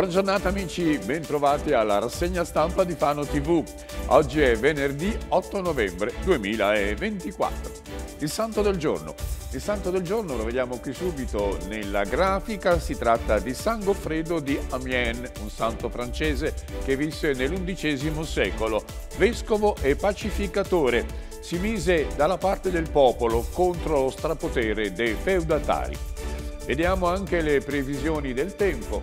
Buona giornata amici, bentrovati alla rassegna stampa di Fano TV. Oggi è venerdì 8 novembre 2024. Il santo del giorno. Il santo del giorno lo vediamo qui subito nella grafica, si tratta di San Goffredo di Amiens, un santo francese che visse nell'undicesimo secolo, vescovo e pacificatore. Si mise dalla parte del popolo contro lo strapotere dei feudatari. Vediamo anche le previsioni del tempo.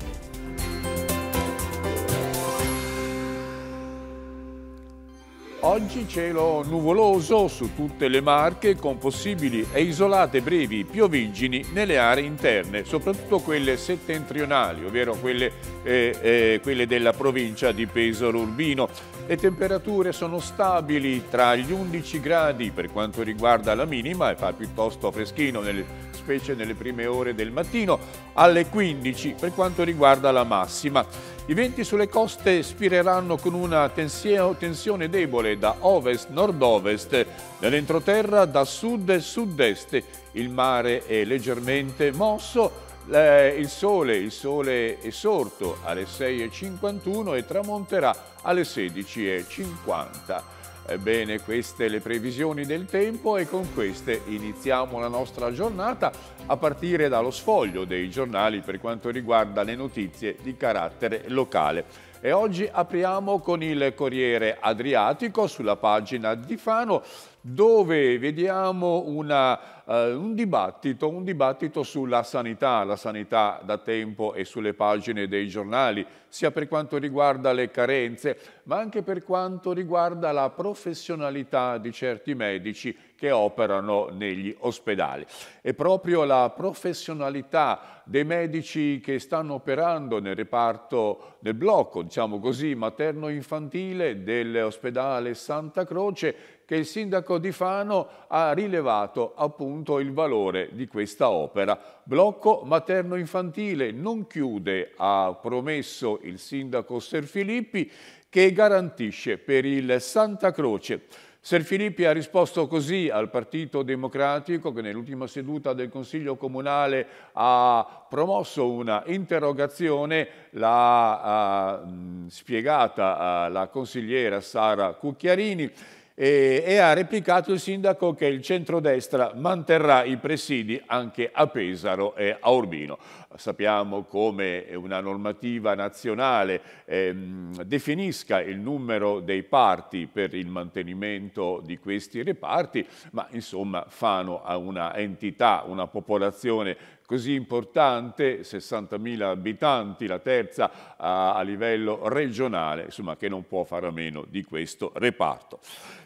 Oggi cielo nuvoloso su tutte le marche con possibili e isolate brevi piovigini nelle aree interne, soprattutto quelle settentrionali, ovvero quelle, eh, eh, quelle della provincia di Pesaro Urbino. Le temperature sono stabili tra gli 11 gradi per quanto riguarda la minima e fa piuttosto freschino nelle specie nelle prime ore del mattino alle 15 per quanto riguarda la massima. I venti sulle coste spireranno con una tensione debole da ovest-nord-ovest, nell'entroterra da sud-sud-est. Il mare è leggermente mosso, eh, il sole, il sole è sorto alle 6.51 e tramonterà alle 16.50. Ebbene, queste le previsioni del tempo e con queste iniziamo la nostra giornata a partire dallo sfoglio dei giornali per quanto riguarda le notizie di carattere locale. E oggi apriamo con il Corriere Adriatico sulla pagina di Fano dove vediamo una, eh, un, dibattito, un dibattito sulla sanità, la sanità da tempo è sulle pagine dei giornali, sia per quanto riguarda le carenze, ma anche per quanto riguarda la professionalità di certi medici che operano negli ospedali. E proprio la professionalità dei medici che stanno operando nel reparto, del blocco, diciamo così, materno-infantile dell'ospedale Santa Croce che il sindaco di Fano ha rilevato appunto il valore di questa opera. Blocco materno-infantile non chiude, ha promesso il sindaco Ser Filippi che garantisce per il Santa Croce. Ser Filippi ha risposto così al Partito Democratico che nell'ultima seduta del Consiglio Comunale ha promosso una interrogazione, l'ha ah, spiegata ah, la consigliera Sara Cucchiarini e, e ha replicato il sindaco che il centrodestra manterrà i presidi anche a Pesaro e a Urbino. Sappiamo come una normativa nazionale ehm, definisca il numero dei parti per il mantenimento di questi reparti, ma insomma Fano ha una entità, una popolazione così importante, 60.000 abitanti, la terza a, a livello regionale, insomma che non può fare a meno di questo reparto.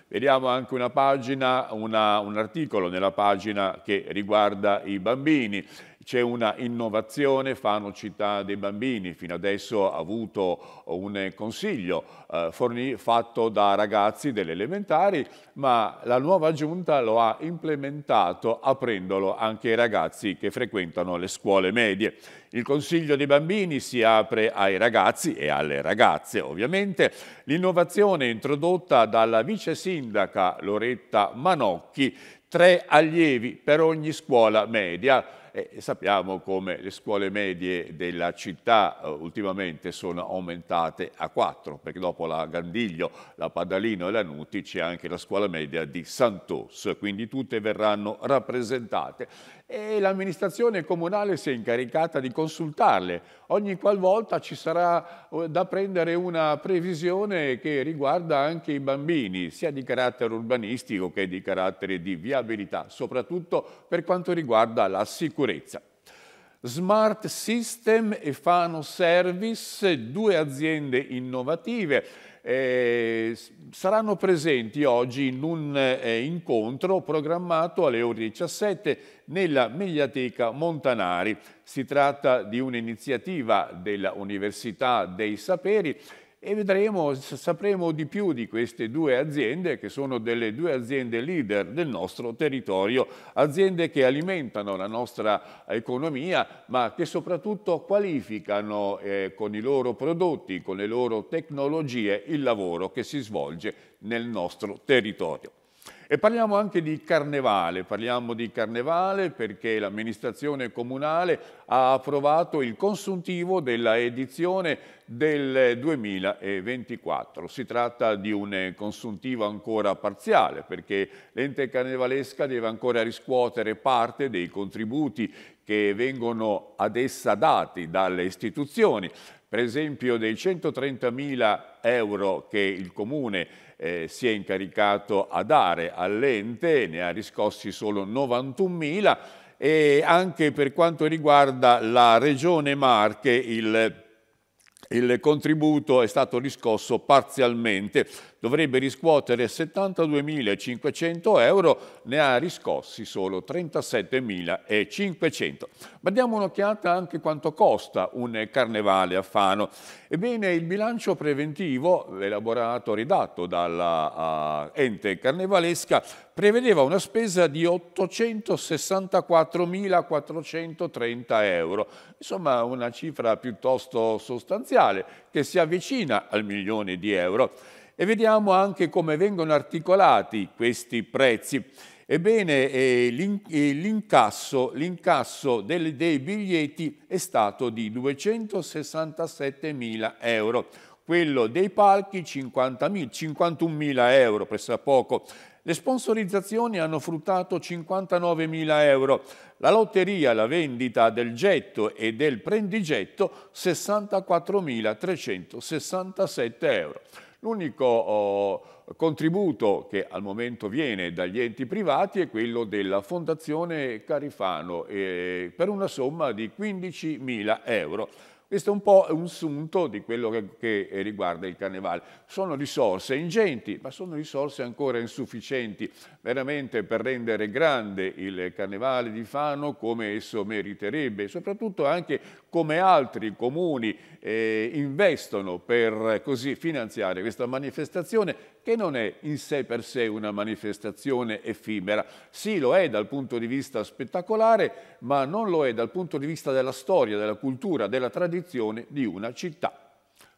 Vediamo anche una pagina, una, un articolo nella pagina che riguarda i bambini. C'è una innovazione, fanno città dei bambini, fino adesso ha avuto un consiglio eh, fornì, fatto da ragazzi delle elementari, ma la nuova giunta lo ha implementato aprendolo anche ai ragazzi che frequentano le scuole medie. Il consiglio dei bambini si apre ai ragazzi e alle ragazze, ovviamente. L'innovazione introdotta dalla vice sindaca Loretta Manocchi, tre allievi per ogni scuola media eh, e sappiamo come le scuole medie della città eh, ultimamente sono aumentate a quattro, perché dopo la Gandiglio, la Padalino e la Nuti c'è anche la scuola media di Santos, quindi tutte verranno rappresentate e l'amministrazione comunale si è incaricata di consultarle. Ogni qualvolta ci sarà eh, da prendere una previsione che riguarda anche i bambini, sia di carattere urbanistico che di carattere di viabilità, soprattutto per quanto riguarda la sicurezza. Smart System e Fano Service, due aziende innovative eh, saranno presenti oggi in un eh, incontro programmato alle ore 17 nella Mediateca Montanari. Si tratta di un'iniziativa dell'Università dei Saperi e vedremo, sapremo di più di queste due aziende che sono delle due aziende leader del nostro territorio, aziende che alimentano la nostra economia ma che soprattutto qualificano eh, con i loro prodotti, con le loro tecnologie il lavoro che si svolge nel nostro territorio. E parliamo anche di carnevale, parliamo di carnevale perché l'amministrazione comunale ha approvato il consuntivo della edizione del 2024. Si tratta di un consuntivo ancora parziale perché l'ente carnevalesca deve ancora riscuotere parte dei contributi che vengono ad essa dati dalle istituzioni per esempio dei 130.000 euro che il Comune eh, si è incaricato a dare all'ente, ne ha riscossi solo 91.000 e anche per quanto riguarda la Regione Marche il, il contributo è stato riscosso parzialmente dovrebbe riscuotere 72.500 euro, ne ha riscossi solo 37.500. Ma diamo un'occhiata anche quanto costa un carnevale a Fano. Ebbene, il bilancio preventivo elaborato, redatto dalla uh, carnevalesca, prevedeva una spesa di 864.430 euro. Insomma, una cifra piuttosto sostanziale che si avvicina al milione di euro. E vediamo anche come vengono articolati questi prezzi. Ebbene, eh, eh l'incasso, l'incasso del, dei biglietti è stato di 267.000 euro, quello dei palchi 51.000 euro, presso poco. Le sponsorizzazioni hanno fruttato 59.000 euro, la lotteria, la vendita del getto e del prendigetto 64.367 euro. L'unico oh, contributo che al momento viene dagli enti privati è quello della Fondazione Carifano eh, per una somma di 15.000 euro. Questo è un po' un sunto di quello che, che, eh, riguarda il carnevale. Sono risorse ingenti, ma sono risorse ancora insufficienti veramente per rendere grande il carnevale di Fano come esso meriterebbe, soprattutto anche come altri comuni eh, investono per eh, così finanziare questa manifestazione che non è in sé per sé una manifestazione effimera. Sì, lo è dal punto di vista spettacolare, ma non lo è dal punto di vista della storia, della cultura, della tradizione tradizione di una città.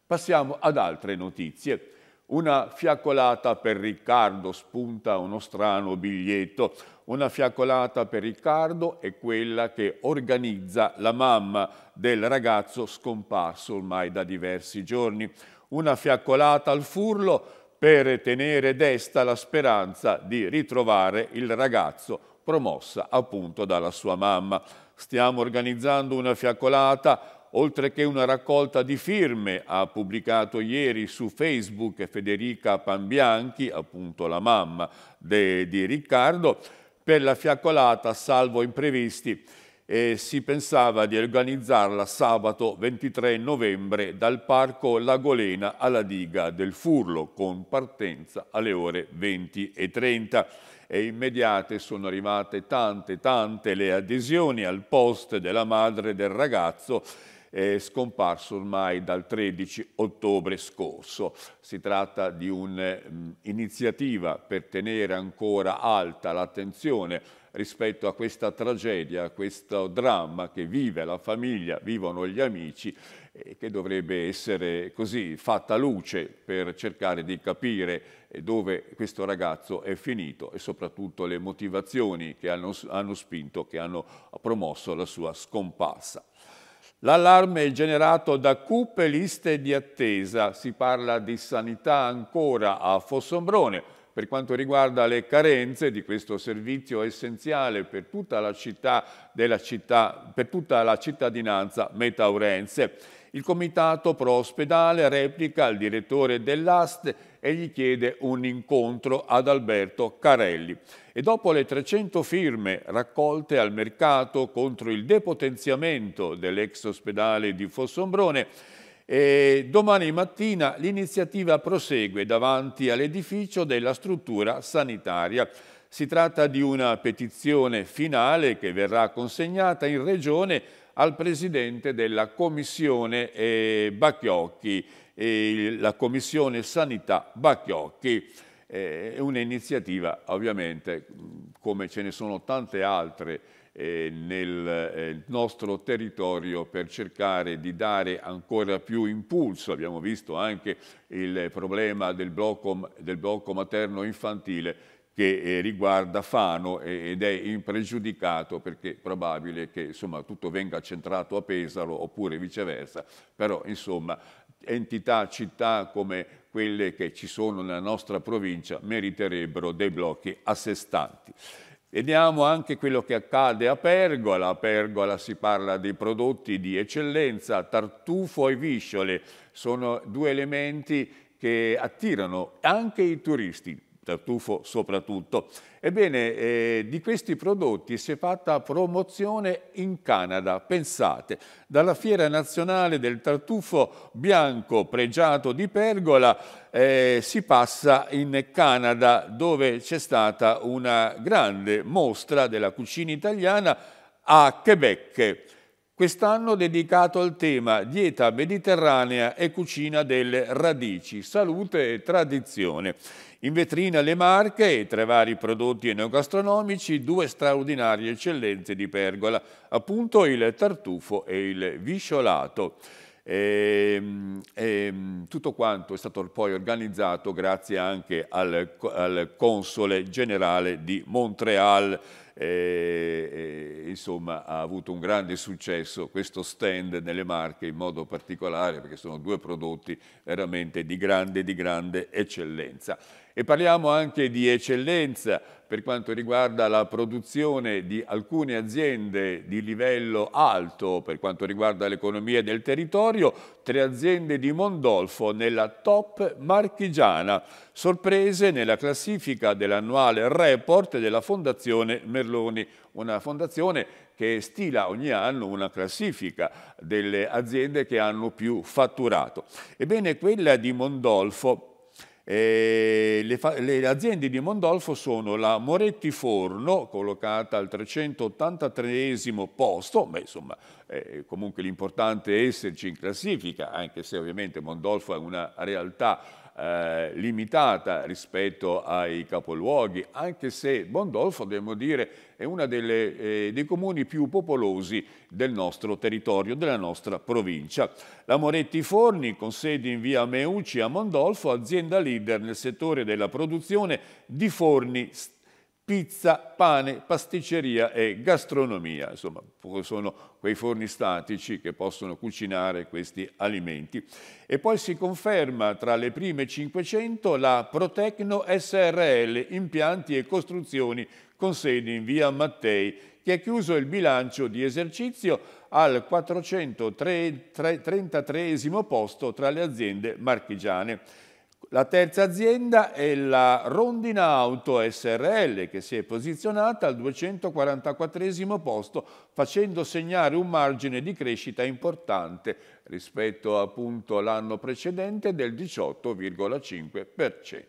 Passiamo ad altre notizie. Una fiaccolata per Riccardo spunta uno strano biglietto. Una fiaccolata per Riccardo è quella che organizza la mamma del ragazzo scomparso ormai da diversi giorni. Una fiaccolata al furlo per tenere desta la speranza di ritrovare il ragazzo promossa appunto dalla sua mamma. Stiamo organizzando una fiaccolata oltre che una raccolta di firme. Ha pubblicato ieri su Facebook Federica Pambianchi, appunto la mamma di Riccardo, per la fiaccolata salvo imprevisti e si pensava di organizzarla sabato 23 novembre dal Parco Lagolena alla diga del Furlo con partenza alle ore 20 e 30 e immediate sono arrivate tante tante le adesioni al post della madre del ragazzo eh, scomparso ormai dal 13 ottobre scorso. Si tratta di un'iniziativa per tenere ancora alta l'attenzione rispetto a questa tragedia, a questo dramma che vive la famiglia, vivono gli amici e che dovrebbe essere così fatta luce per cercare di capire dove questo ragazzo è finito e soprattutto le motivazioni che hanno, hanno spinto, che hanno promosso la sua scomparsa. L'allarme è generato da cupe liste di attesa, si parla di sanità ancora a Fossombrone, per quanto riguarda le carenze di questo servizio essenziale per tutta la, città città, per tutta la cittadinanza metaurense. Il comitato pro ospedale replica al direttore dell'AST e gli chiede un incontro ad Alberto Carelli. E dopo le 300 firme raccolte al mercato contro il depotenziamento dell'ex ospedale di Fossombrone, e domani mattina l'iniziativa prosegue davanti all'edificio della struttura sanitaria. Si tratta di una petizione finale che verrà consegnata in Regione al presidente della commissione eh, Bacchiocchi, eh, la commissione Sanità Bacchiocchi. Eh, è eh, un'iniziativa ovviamente come ce ne sono tante altre eh, nel eh, nostro territorio per cercare di dare ancora più impulso. Abbiamo visto anche il problema del blocco, del blocco materno infantile che eh, riguarda Fano ed è impregiudicato perché è probabile che insomma, tutto venga centrato a Pesaro oppure viceversa, però insomma entità, città come quelle che ci sono nella nostra provincia meriterebbero dei blocchi a sé stanti. Vediamo anche quello che accade a Pergola. A Pergola si parla dei prodotti di eccellenza, tartufo e visciole. Sono due elementi che attirano anche i turisti tartufo soprattutto. Ebbene, eh, di questi prodotti si è fatta promozione in Canada, pensate, dalla Fiera Nazionale del Tartufo Bianco Pregiato di Pergola eh, si passa in Canada dove c'è stata una grande mostra della cucina italiana a Quebec quest'anno dedicato al tema dieta mediterranea e cucina delle radici, salute e tradizione. In vetrina le Marche e tra i vari prodotti enogastronomici, due straordinarie eccellenze di Pergola, appunto il tartufo e il visciolato. E, ehm, e, ehm, tutto quanto è stato poi organizzato grazie anche al, al console generale di Montreal. E, eh, eh, insomma ha avuto un grande successo questo stand nelle Marche in modo particolare perché sono due prodotti veramente di grande, di grande eccellenza. E parliamo anche di eccellenza per quanto riguarda la produzione di alcune aziende di livello alto per quanto riguarda l'economia del territorio, tre aziende di Mondolfo nella top marchigiana, sorprese nella classifica dell'annuale report della Fondazione Merloni, una fondazione che stila ogni anno una classifica delle aziende che hanno più fatturato. Ebbene, quella di Mondolfo le, le, aziende di Mondolfo sono la Moretti Forno, collocata al 383 posto, ma insomma, eh, comunque l'importante è esserci in classifica, anche se ovviamente Mondolfo è una realtà eh, limitata rispetto ai capoluoghi, anche se Bondolfo, dobbiamo dire, è uno eh, dei comuni più popolosi del nostro territorio, della nostra provincia. La Moretti Forni, con sede in via Meucci a Mondolfo, azienda leader nel settore della produzione di forni stagionali pizza, pane, pasticceria e gastronomia, insomma sono quei forni statici che possono cucinare questi alimenti. E poi si conferma tra le prime 500 la Protecno SRL, impianti e costruzioni con sede in via Mattei, che ha chiuso il bilancio di esercizio al 433 posto tra le aziende marchigiane. La terza azienda è la Rondina Auto SRL che si è posizionata al 244 posto facendo segnare un margine di crescita importante rispetto appunto all'anno precedente del 18,5%.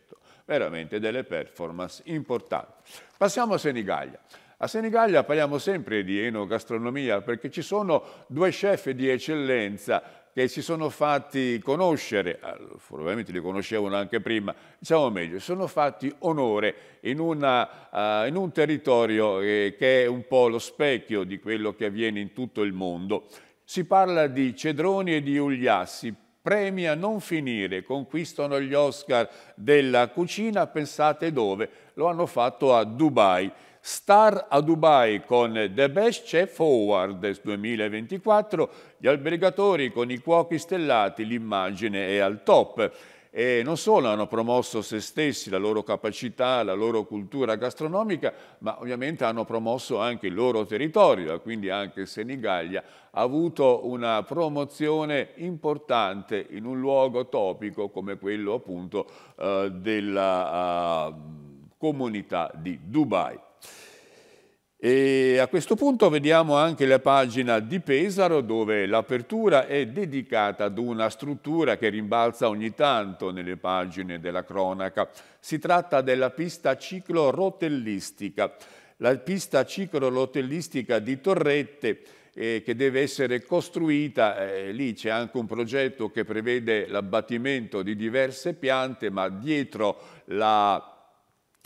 Veramente delle performance importanti. Passiamo a Senigallia. A Senigallia parliamo sempre di enogastronomia perché ci sono due chef di eccellenza che si sono fatti conoscere, eh, probabilmente li conoscevano anche prima, diciamo meglio, si sono fatti onore in, una, uh, in un territorio eh, che è un po' lo specchio di quello che avviene in tutto il mondo. Si parla di Cedroni e di Ugliassi, premi a non finire, conquistano gli Oscar della cucina, pensate dove? Lo hanno fatto a Dubai. Star a Dubai con The Best Chef Forward 2024, gli albergatori con i cuochi stellati, l'immagine è al top. E non solo hanno promosso se stessi, la loro capacità, la loro cultura gastronomica, ma ovviamente hanno promosso anche il loro territorio, quindi anche Senigallia ha avuto una promozione importante in un luogo topico come quello appunto eh, della eh, comunità di Dubai. E a questo punto vediamo anche la pagina di Pesaro dove l'apertura è dedicata ad una struttura che rimbalza ogni tanto nelle pagine della cronaca. Si tratta della pista ciclorotellistica, la pista ciclorotellistica di Torrette eh, che deve essere costruita. Eh, lì c'è anche un progetto che prevede l'abbattimento di diverse piante, ma dietro la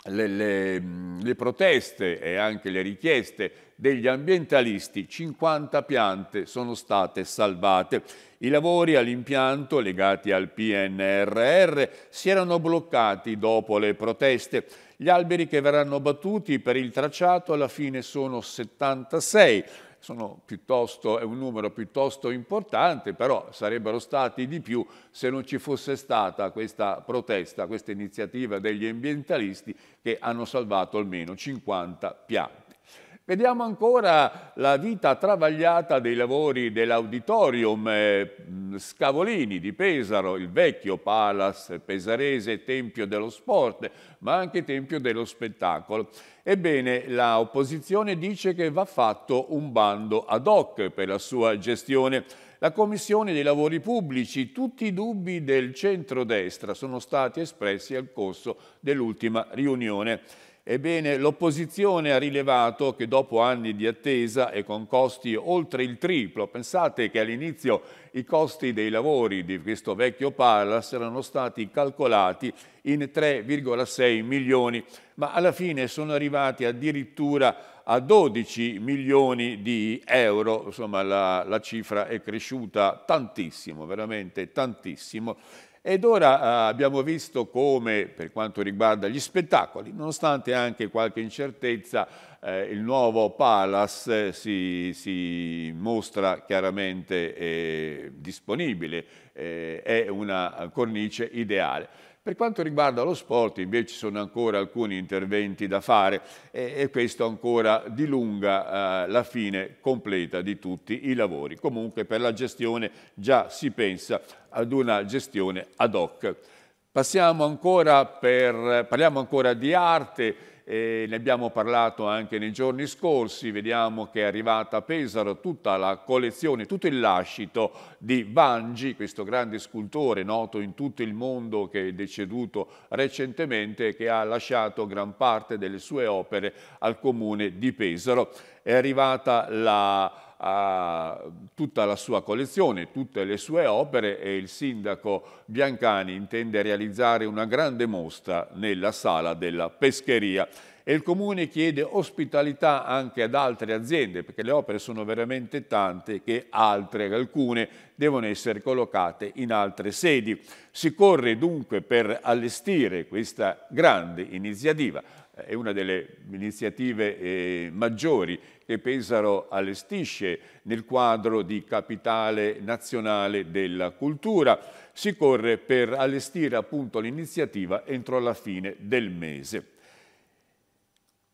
le, le, le, proteste e anche le richieste degli ambientalisti, 50 piante sono state salvate. I lavori all'impianto legati al PNRR si erano bloccati dopo le proteste. Gli alberi che verranno battuti per il tracciato alla fine sono 76 è un numero piuttosto importante, però sarebbero stati di più se non ci fosse stata questa protesta, questa iniziativa degli ambientalisti che hanno salvato almeno 50 piante. Vediamo ancora la vita travagliata dei lavori dell'Auditorium eh, Scavolini di Pesaro, il vecchio Palace pesarese, tempio dello sport, ma anche tempio dello spettacolo. Ebbene, la opposizione dice che va fatto un bando ad hoc per la sua gestione la Commissione dei Lavori Pubblici. Tutti i dubbi del centrodestra sono stati espressi al corso dell'ultima riunione. Ebbene, l'opposizione ha rilevato che dopo anni di attesa e con costi oltre il triplo, pensate che all'inizio i costi dei lavori di questo vecchio Palace erano stati calcolati in 3,6 milioni, ma alla fine sono arrivati addirittura a 12 milioni di euro, insomma la, la cifra è cresciuta tantissimo, veramente tantissimo, ed ora eh, abbiamo visto come, per quanto riguarda gli spettacoli, nonostante anche qualche incertezza, eh, il nuovo Palace eh, si, si mostra chiaramente eh, disponibile, eh, è una cornice ideale. Per quanto riguarda lo sport invece sono ancora alcuni interventi da fare e, e questo ancora dilunga eh, la fine completa di tutti i lavori. Comunque per la gestione già si pensa ad una gestione ad hoc. Passiamo Ancora per, parliamo ancora di arte eh, ne abbiamo parlato anche nei giorni scorsi, vediamo che è arrivata a Pesaro tutta la collezione, tutto il lascito di Vangi, questo grande scultore noto in tutto il mondo che è deceduto recentemente e che ha lasciato gran parte delle sue opere al comune di Pesaro. È arrivata la ha tutta la sua collezione, tutte le sue opere e il sindaco Biancani intende realizzare una grande mostra nella sala della pescheria e il comune chiede ospitalità anche ad altre aziende perché le opere sono veramente tante che altre, alcune, devono essere collocate in altre sedi. Si corre dunque per allestire questa grande iniziativa è una delle iniziative eh, maggiori che Pesaro allestisce nel quadro di capitale nazionale della cultura. Si corre per allestire appunto l'iniziativa entro la fine del mese.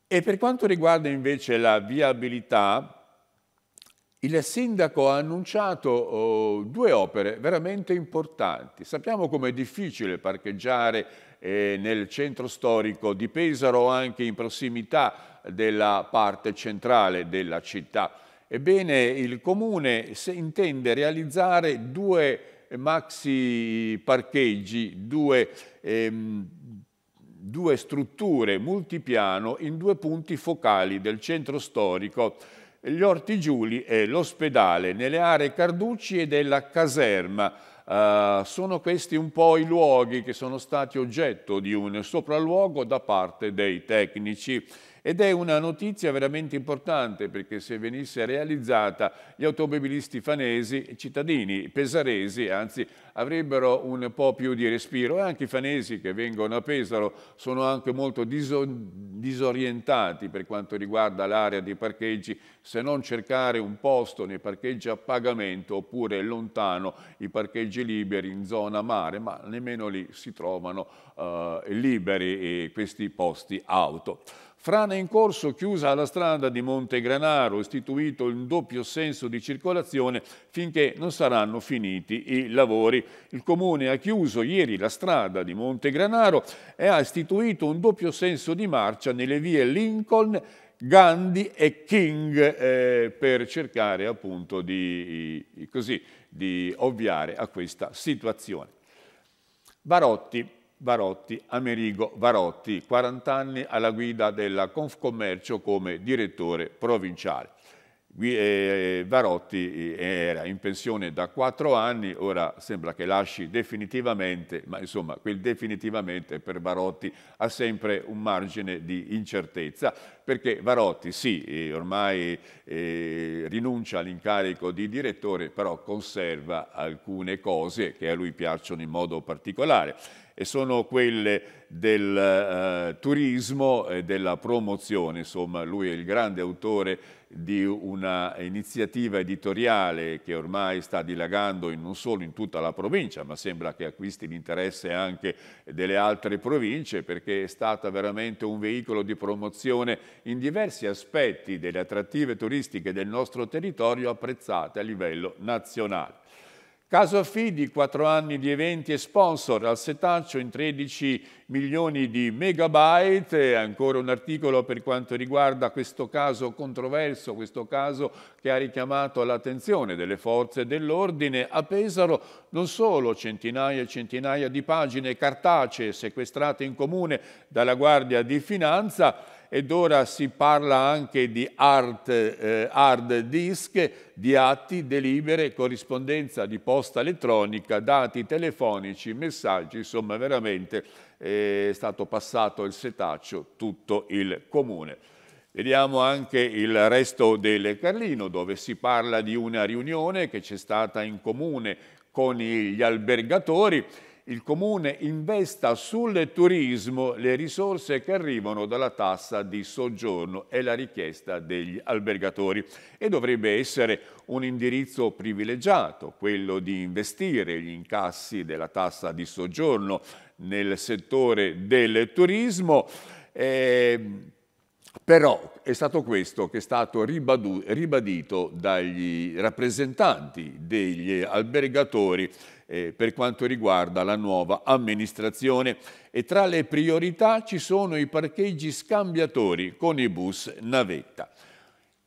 E per quanto riguarda invece la viabilità, il sindaco ha annunciato oh, due opere veramente importanti. Sappiamo com'è difficile parcheggiare eh, nel centro storico di Pesaro, anche in prossimità della parte centrale della città. Ebbene, il Comune intende realizzare due maxi parcheggi, due, ehm, due strutture multipiano in due punti focali del centro storico gli Orti Giuli e l'ospedale nelle aree Carducci e della caserma Uh, sono questi un po' i luoghi che sono stati oggetto di un sopralluogo da parte dei tecnici ed è una notizia veramente importante perché se venisse realizzata gli automobilisti fanesi, cittadini pesaresi, anzi avrebbero un po' più di respiro e anche i fanesi che vengono a Pesaro sono anche molto diso disorientati per quanto riguarda l'area dei parcheggi se non cercare un posto nei parcheggi a pagamento oppure lontano i parcheggi liberi in zona mare ma nemmeno lì si trovano eh, liberi eh, questi posti auto. Frana in corso chiusa alla strada di Monte Granaro, istituito il doppio senso di circolazione finché non saranno finiti i lavori. Il Comune ha chiuso ieri la strada di Monte Granaro e ha istituito un doppio senso di marcia nelle vie Lincoln Gandhi e King eh, per cercare appunto di, così, di ovviare a questa situazione. Barotti Varotti, Amerigo Varotti, 40 anni alla guida della Confcommercio come direttore provinciale. Eh, Varotti eh, era in pensione da quattro anni, ora sembra che lasci definitivamente, ma insomma quel definitivamente per Varotti ha sempre un margine di incertezza, perché Varotti sì, eh, ormai rinuncia all'incarico di direttore, però conserva alcune cose che a lui piacciono in modo particolare e sono quelle del eh, turismo e della promozione. Insomma, lui è il grande autore di un'iniziativa editoriale che ormai sta dilagando in, non solo in tutta la provincia, ma sembra che acquisti l'interesse anche delle altre province, perché è stata veramente un veicolo di promozione in diversi aspetti delle attrattive turistiche del nostro territorio apprezzate a livello nazionale. Caso Affidi, quattro anni di eventi e sponsor al setaccio in 13 milioni di megabyte. Ancora un articolo per quanto riguarda questo caso controverso, questo caso che ha richiamato l'attenzione delle forze dell'ordine. A Pesaro non solo centinaia e centinaia di pagine cartacee sequestrate in comune dalla Guardia di Finanza, ed ora si parla anche di art, eh, hard disk, di atti, delibere, corrispondenza di posta elettronica, dati telefonici, messaggi, insomma veramente eh, è stato passato il setaccio tutto il comune. Vediamo anche il resto del Carlino dove si parla di una riunione che c'è stata in comune con gli albergatori il Comune investa sul turismo le risorse che arrivano dalla tassa di soggiorno e la richiesta degli albergatori e dovrebbe essere un indirizzo privilegiato quello di investire gli incassi della tassa di soggiorno nel settore del turismo. Eh, però è stato questo che è stato ribadito dagli rappresentanti degli albergatori eh, per quanto riguarda la nuova amministrazione e tra le priorità ci sono i parcheggi scambiatori con i bus navetta.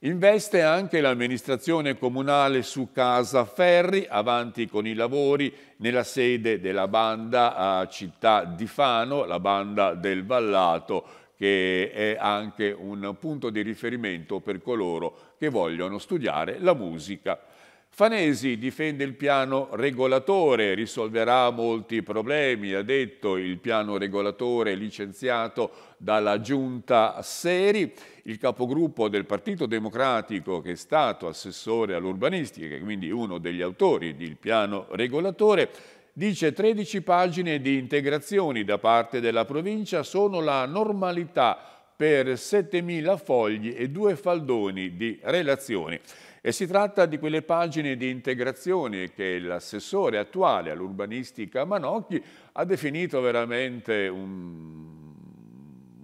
Investe anche l'amministrazione comunale su Casa Ferri, avanti con i lavori nella sede della banda a Città di Fano, la banda del Vallato, che è anche un punto di riferimento per coloro che vogliono studiare la musica Fanesi difende il piano regolatore, risolverà molti problemi, ha detto il piano regolatore licenziato dalla giunta Seri, il capogruppo del Partito Democratico che è stato assessore all'urbanistica, e quindi uno degli autori del piano regolatore, dice 13 pagine di integrazioni da parte della provincia sono la normalità per 7.000 fogli e due faldoni di relazioni. E si tratta di quelle pagine di integrazione che l'assessore attuale all'urbanistica Manocchi ha definito veramente un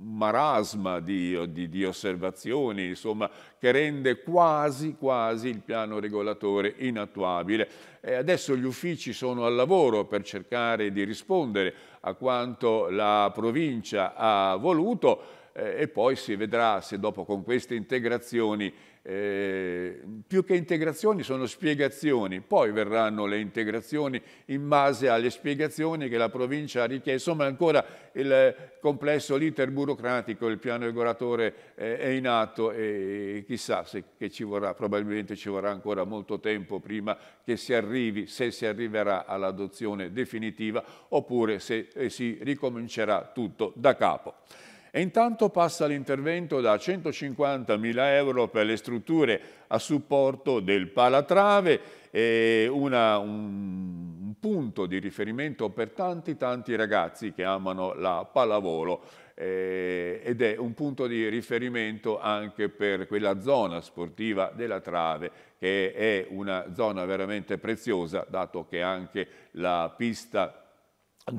marasma di, di, di osservazioni, insomma, che rende quasi, quasi il piano regolatore inattuabile. E adesso gli uffici sono al lavoro per cercare di rispondere a quanto la provincia ha voluto eh, e poi si vedrà se dopo con queste integrazioni eh, più che integrazioni sono spiegazioni, poi verranno le integrazioni in base alle spiegazioni che la provincia ha richiesto, insomma ancora il complesso l'iter burocratico, il piano regolatore eh, è in atto e chissà se ci vorrà, probabilmente ci vorrà ancora molto tempo prima che si arrivi, se si arriverà all'adozione definitiva oppure se eh, si ricomincerà tutto da capo. E intanto passa l'intervento da 150.000 euro per le strutture a supporto del Palatrave, una, un, un punto di riferimento per tanti tanti ragazzi che amano la pallavolo eh, ed è un punto di riferimento anche per quella zona sportiva della Trave che è una zona veramente preziosa dato che anche la pista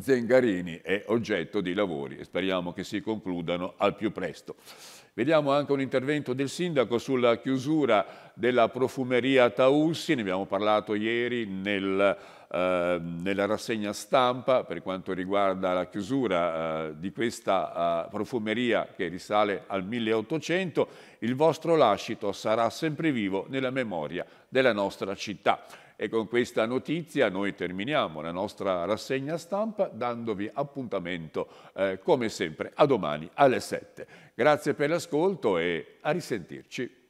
Zengarini è oggetto di lavori e speriamo che si concludano al più presto. Vediamo anche un intervento del sindaco sulla chiusura della profumeria Taussi, ne abbiamo parlato ieri nel, eh, nella rassegna stampa per quanto riguarda la chiusura eh, di questa eh, profumeria che risale al 1800, il vostro lascito sarà sempre vivo nella memoria della nostra città. E con questa notizia noi terminiamo la nostra rassegna stampa dandovi appuntamento eh, come sempre a domani alle 7. Grazie per l'ascolto e a risentirci.